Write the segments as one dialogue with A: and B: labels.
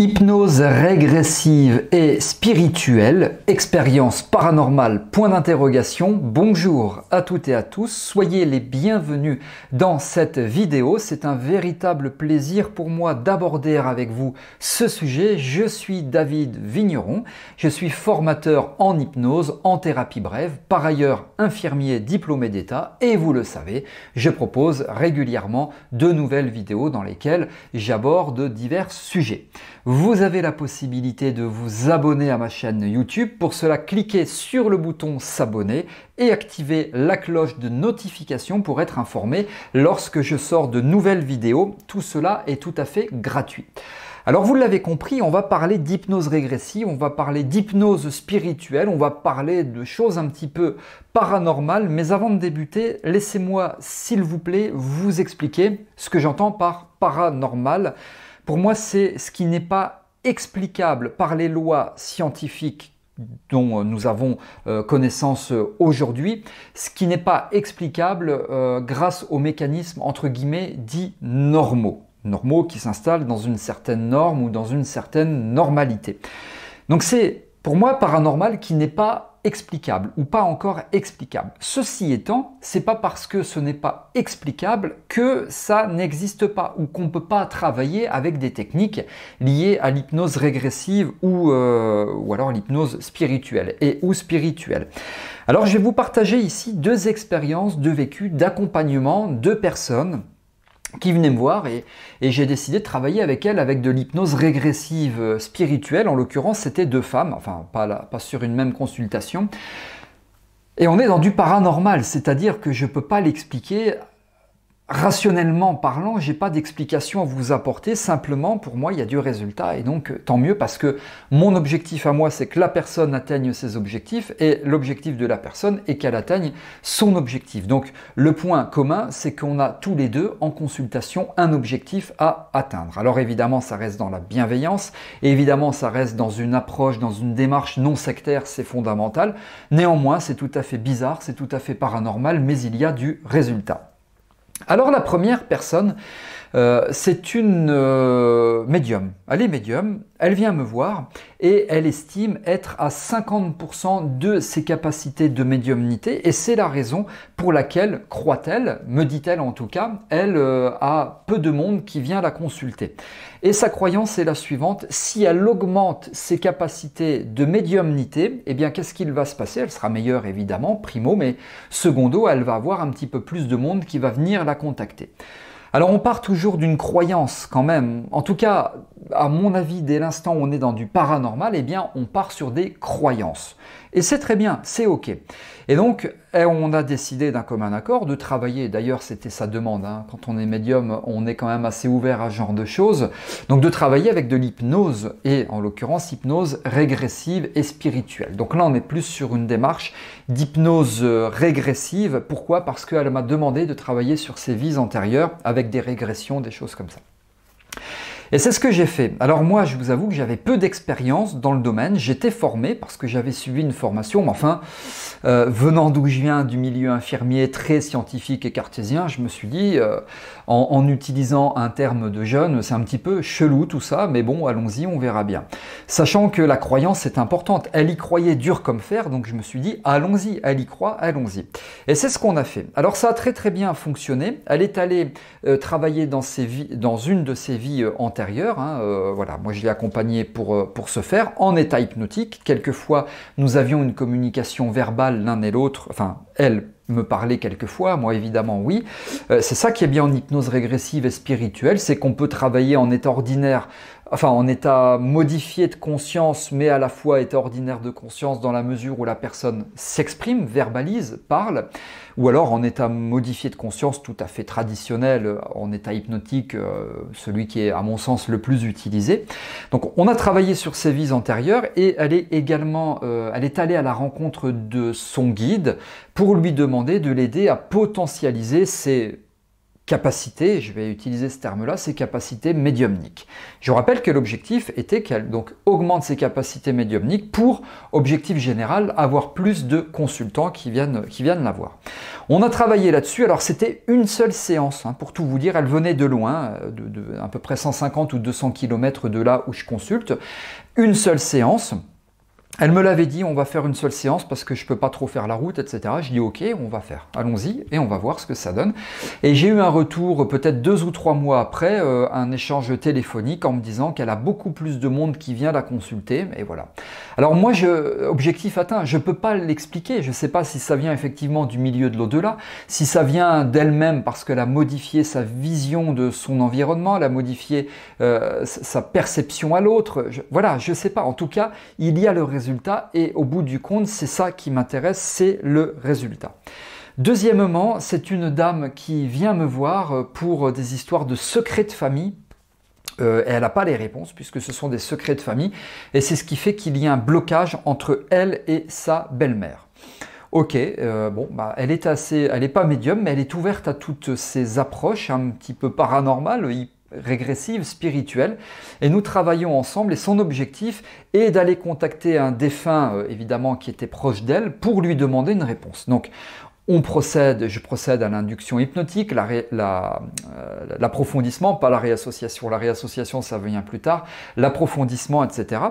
A: Hypnose régressive et spirituelle, expérience paranormale, point d'interrogation. Bonjour à toutes et à tous, soyez les bienvenus dans cette vidéo. C'est un véritable plaisir pour moi d'aborder avec vous ce sujet. Je suis David Vigneron, je suis formateur en hypnose, en thérapie brève, par ailleurs infirmier diplômé d'État et vous le savez, je propose régulièrement de nouvelles vidéos dans lesquelles j'aborde divers sujets. Vous avez la possibilité de vous abonner à ma chaîne YouTube. Pour cela, cliquez sur le bouton s'abonner et activez la cloche de notification pour être informé lorsque je sors de nouvelles vidéos. Tout cela est tout à fait gratuit. Alors vous l'avez compris, on va parler d'hypnose régressive, on va parler d'hypnose spirituelle, on va parler de choses un petit peu paranormales, mais avant de débuter, laissez-moi s'il vous plaît vous expliquer ce que j'entends par paranormal. Pour moi, c'est ce qui n'est pas explicable par les lois scientifiques dont euh, nous avons euh, connaissance euh, aujourd'hui, ce qui n'est pas explicable grâce aux mécanismes entre guillemets dits normaux, normaux qui s'installent dans une certaine norme ou dans une certaine normalité. Donc c'est pour moi paranormal qui n'est pas explicable ou pas encore explicable. Ceci étant, c'est pas parce que ce n'est pas explicable que ça n'existe pas ou qu'on ne peut pas travailler avec des techniques liées à l'hypnose régressive ou, euh, ou alors l'hypnose spirituelle et ou spirituelle. Alors je vais vous partager ici deux expériences de vécu d'accompagnement de personnes qui venait me voir et, j'ai décidé de travailler avec elle avec de l'hypnose régressive euh, spirituelle. En l'occurrence, c'était deux femmes, enfin pas, pas sur une même consultation. Et on est dans du paranormal, c'est-à-dire que je ne peux pas l'expliquer rationnellement parlant, j'ai pas d'explication à vous apporter. Simplement, pour moi, il y a du résultat et donc euh, tant mieux parce que mon objectif à moi, c'est que la personne atteigne ses objectifs et l'objectif de la personne est qu'elle atteigne son objectif. Donc, le point commun, c'est qu'on a tous les deux en consultation un objectif à atteindre. Alors évidemment, ça reste dans la bienveillance et évidemment, ça reste dans une approche, dans une démarche non sectaire, c'est fondamental. Néanmoins, c'est tout à fait bizarre, c'est tout à fait paranormal, mais il y a du résultat. Alors la première personne euh, c'est une euh, médium. Elle est médium, elle vient me voir et elle estime être à 50% de ses capacités de médiumnité et c'est la raison pour laquelle, croit-elle, me dit-elle en tout cas, elle euh, a peu de monde qui vient la consulter. Et sa croyance est la suivante, si elle augmente ses capacités de médiumnité, eh bien qu'est-ce qu'il va se passer Elle sera meilleure évidemment, primo, mais secondo, elle va avoir un petit peu plus de monde qui va venir la contacter. Alors on part toujours d'une croyance quand même. En tout cas, à mon avis, dès l'instant où on est dans du paranormal, eh bien on part sur des croyances. Et c'est très bien, c'est ok. Et donc et on a décidé d'un commun accord de travailler, d'ailleurs c'était sa demande, hein. quand on est médium on est quand même assez ouvert à ce genre de choses, donc de travailler avec de l'hypnose, et en l'occurrence hypnose régressive et spirituelle. Donc là on est plus sur une démarche d'hypnose euh, régressive, pourquoi Parce qu'elle m'a demandé de travailler sur ses vies antérieures avec des régressions, des choses comme ça. Et c'est ce que j'ai fait. Alors moi, je vous avoue que j'avais peu d'expérience dans le domaine. J'étais formé parce que j'avais suivi une formation, enfin, euh, venant d'où je viens, du milieu infirmier très scientifique et cartésien, je me suis dit, euh, en, utilisant un terme de jeune, c'est un petit peu chelou tout ça, mais bon, allons-y, on verra bien. Sachant que la croyance est importante. Elle y croyait dur comme fer, donc je me suis dit, allons-y, elle y croit, allons-y. Et c'est ce qu'on a fait. Alors ça a très très bien fonctionné. Elle est allée euh, travailler dans, dans une de ses vies antérieures Hein, euh, voilà, moi je l'ai accompagné pour, euh, pour ce faire en état hypnotique. Quelquefois, nous avions une communication verbale l'un et l'autre, enfin, elle me parlait quelquefois, moi évidemment oui. Euh, c'est ça qui est bien en hypnose régressive et spirituelle, c'est qu'on peut travailler en état ordinaire enfin en état modifié de conscience, mais à la fois état ordinaire de conscience dans la mesure où la personne s'exprime, verbalise, parle, ou alors en état modifié de conscience tout à fait traditionnel, en état hypnotique, euh, celui qui est à mon sens le plus utilisé. Donc on a travaillé sur ses vies antérieures et elle est également, euh, elle est allée à la rencontre de son guide pour lui demander de l'aider à potentialiser ses Capacité, je vais utiliser ce terme-là, ses capacités médiumniques. Je rappelle que l'objectif était qu'elle donc augmente ses capacités médiumniques pour, objectif général, avoir plus de consultants qui viennent, qui viennent la voir. On a travaillé là-dessus, alors c'était une seule séance, hein. pour tout vous dire, elle venait de loin, euh, à peu près 150 ou 200 km de là où je consulte, une seule séance. Elle me l'avait dit, on va faire une seule séance parce que je peux pas trop faire la route, etc. Je dis ok, on va faire, allons-y et on va voir ce que ça donne. Et j'ai eu un retour peut-être deux ou trois mois après, euh, un échange téléphonique en me disant qu'elle a beaucoup plus de monde qui vient la consulter, et voilà. Alors moi, je, objectif atteint, je peux pas l'expliquer, je sais pas si ça vient effectivement du milieu de l'au-delà, si ça vient d'elle-même parce qu'elle a modifié sa vision de son environnement, elle a modifié euh, sa perception à l'autre, voilà, je sais pas. En tout cas, il y a le résultat et au bout du compte, c'est ça qui m'intéresse, c'est le résultat. Deuxièmement, c'est une dame qui vient me voir euh, pour euh, des histoires de secrets de famille. Euh, elle n'a pas les réponses puisque ce sont des secrets de famille. Et c'est ce qui fait qu'il y a un blocage entre elle et sa belle-mère. Ok, bon, bah, elle est assez, elle n'est pas médium, mais elle est ouverte à toutes ces approches un petit peu paranormales, régressive, spirituelle. Et nous travaillons ensemble et son objectif est d'aller contacter un défunt, euh, évidemment, qui était proche d'elle pour lui demander une réponse. Donc on procède, je procède à l'induction hypnotique, euh, l'approfondissement, pas la réassociation. La réassociation, ça vient plus tard, l'approfondissement, etc.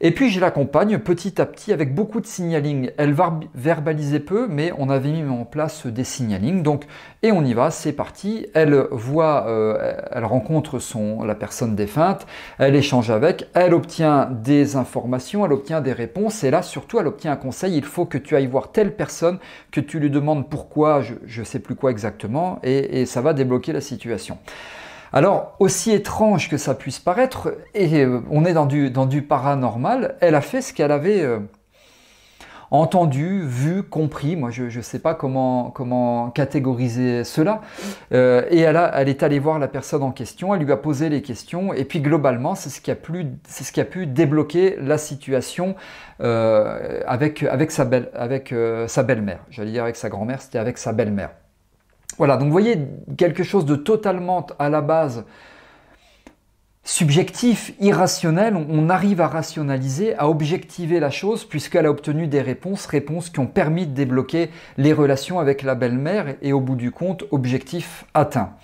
A: Et puis je l'accompagne petit à petit avec beaucoup de signaling. Elle va verbaliser peu, mais on avait mis en place des signaling, Donc, et on y va, c'est parti. Elle voit, euh, elle rencontre son, la personne défunte, elle échange avec, elle obtient des informations, elle obtient des réponses, et là surtout, elle obtient un conseil. Il faut que tu ailles voir telle personne, que tu lui demandes pourquoi, je ne sais plus quoi exactement, et, ça va débloquer la situation. Alors, aussi étrange que ça puisse paraître, et euh, on est dans du, dans du paranormal, elle a fait ce qu'elle avait... Euh, entendu, vu, compris. Moi, je ne sais pas comment, comment catégoriser cela. Euh, et elle, est allée voir la personne en question, elle lui a posé les questions, et puis globalement, c'est ce qui a, pu débloquer la situation euh, avec, avec sa belle, avec euh, sa belle-mère. J'allais dire avec sa grand-mère, c'était avec sa belle-mère. Voilà, donc vous voyez quelque chose de totalement à la base subjectif, irrationnel, on arrive à rationaliser, à objectiver la chose, puisqu'elle a obtenu des réponses, réponses qui ont permis de débloquer les relations avec la belle-mère et au bout du compte, objectif atteint.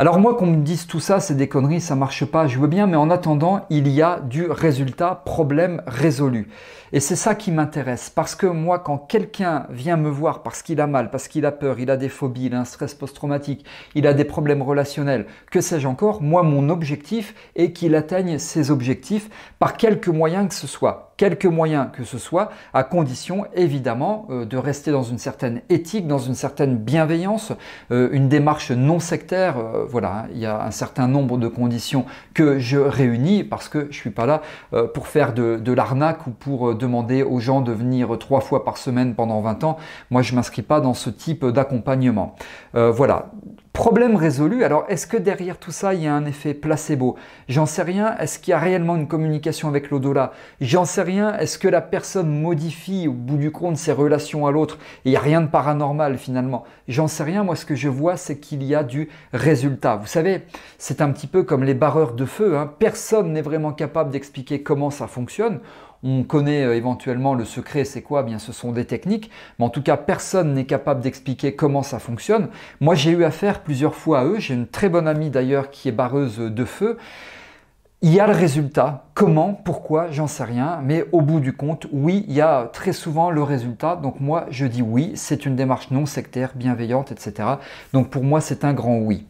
A: Alors moi qu'on me dise tout ça, c'est des conneries, ça marche pas, je veux bien, mais en attendant, il y a du résultat, problème résolu. Et c'est ça qui m'intéresse, parce que moi quand quelqu'un vient me voir parce qu'il a mal, parce qu'il a peur, il a des phobies, il a un stress post-traumatique, il a des problèmes relationnels, que sais-je encore, moi mon objectif est qu'il atteigne ses objectifs par quelques moyens que ce soit quelques moyens que ce soit, à condition évidemment euh, de rester dans une certaine éthique, dans une certaine bienveillance, euh, une démarche non sectaire. Euh, voilà, hein. il y a un certain nombre de conditions que je réunis parce que je ne suis pas là pour faire de, l'arnaque ou pour demander aux gens de venir trois fois par semaine pendant 20 ans. Moi, je m'inscris pas dans ce type d'accompagnement. voilà. Problème résolu, alors est-ce que derrière tout ça, il y a un effet placebo J'en sais rien, est-ce qu'il y a réellement une communication avec l'au-delà J'en sais rien, est-ce que la personne modifie au bout du compte ses relations à l'autre Il n'y a rien de paranormal finalement. J'en sais rien, moi ce que je vois, c'est qu'il y a du résultat. Vous savez, c'est un petit peu comme les barreurs de feu, hein. personne n'est vraiment capable d'expliquer comment ça fonctionne. On connaît euh, éventuellement le secret, c'est quoi eh Bien, ce sont des techniques, mais en tout cas, personne n'est capable d'expliquer comment ça fonctionne. Moi, j'ai eu affaire plusieurs fois à eux. J'ai une très bonne amie d'ailleurs qui est barreuse de feu. Il y a le résultat. Comment Pourquoi J'en sais rien. Mais au bout du compte, oui, il y a très souvent le résultat. Donc moi, je dis oui. C'est une démarche non sectaire, bienveillante, etc. Donc pour moi, c'est un grand oui.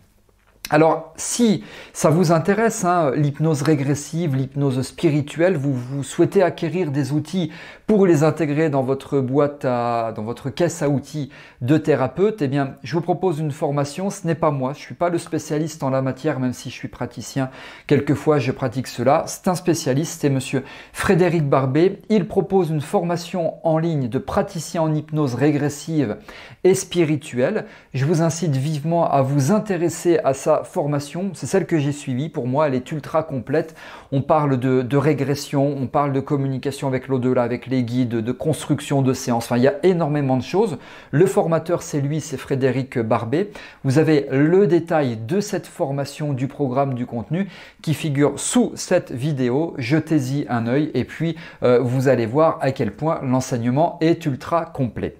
A: Alors, si ça vous intéresse, hein, l'hypnose régressive, l'hypnose spirituelle, vous, vous, souhaitez acquérir des outils pour les intégrer dans votre boîte dans votre caisse à outils de thérapeute, eh bien, je vous propose une formation. Ce n'est pas moi. Je ne suis pas le spécialiste en la matière, même si je suis praticien. Quelquefois, je pratique cela. C'est un spécialiste, c'est monsieur Frédéric Barbet. Il propose une formation en ligne de praticien en hypnose régressive et spirituelle. Je vous incite vivement à vous intéresser à ça formation. C'est celle que j'ai suivie. Pour moi, elle est ultra complète. On parle de, régression, on parle de communication avec l'au-delà, avec les guides, de construction de séances. Enfin, il y a énormément de choses. Le formateur, c'est lui, c'est Frédéric Barbet. Vous avez le détail de cette formation, du programme, du contenu qui figure sous cette vidéo. Jetez-y un œil et puis euh, vous allez voir à quel point l'enseignement est ultra complet.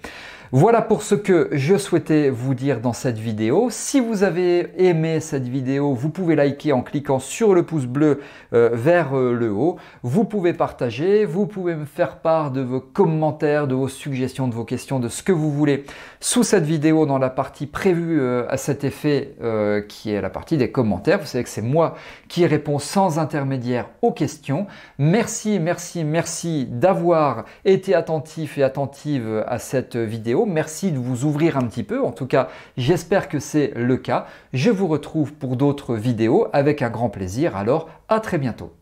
A: Voilà pour ce que je souhaitais vous dire dans cette vidéo. Si vous avez aimé cette vidéo, vous pouvez liker en cliquant sur le pouce bleu euh, vers euh, le haut. Vous pouvez partager, vous pouvez me faire part de vos commentaires, de vos suggestions, de vos questions, de ce que vous voulez sous cette vidéo dans la partie prévue euh, à cet effet qui est la partie des commentaires. Vous savez que c'est moi qui réponds sans intermédiaire aux questions. Merci, merci, merci d'avoir été attentif et attentive à cette vidéo. Merci de vous ouvrir un petit peu. En tout cas, j'espère que c'est le cas. Je vous retrouve pour d'autres vidéos avec un grand plaisir. Alors, à très bientôt.